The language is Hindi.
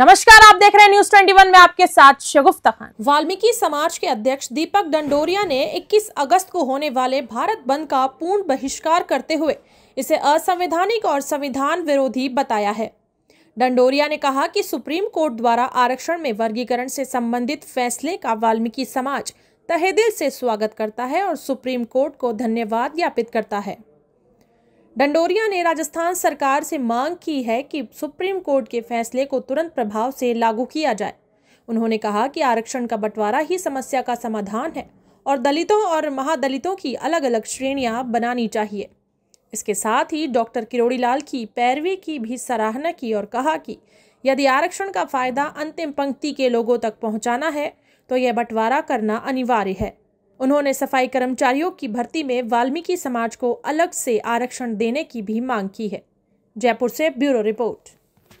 नमस्कार आप देख रहे हैं न्यूज 21 में आपके साथ शगुफ्ता खान वाल्मीकि समाज के अध्यक्ष दीपक डंडोरिया ने 21 अगस्त को होने वाले भारत बंद का पूर्ण बहिष्कार करते हुए इसे असंवैधानिक और संविधान विरोधी बताया है डंडोरिया ने कहा कि सुप्रीम कोर्ट द्वारा आरक्षण में वर्गीकरण से संबंधित फैसले का वाल्मीकि समाज तहेदिल से स्वागत करता है और सुप्रीम कोर्ट को धन्यवाद ज्ञापित करता है डंडोरिया ने राजस्थान सरकार से मांग की है कि सुप्रीम कोर्ट के फैसले को तुरंत प्रभाव से लागू किया जाए उन्होंने कहा कि आरक्षण का बंटवारा ही समस्या का समाधान है और दलितों और महादलितों की अलग अलग श्रेणियां बनानी चाहिए इसके साथ ही डॉक्टर किरोड़ीलाल की पैरवी की भी सराहना की और कहा कि यदि आरक्षण का फायदा अंतिम पंक्ति के लोगों तक पहुंचाना है तो यह बंटवारा करना अनिवार्य है उन्होंने सफाई कर्मचारियों की भर्ती में वाल्मीकि समाज को अलग से आरक्षण देने की भी मांग की है जयपुर से ब्यूरो रिपोर्ट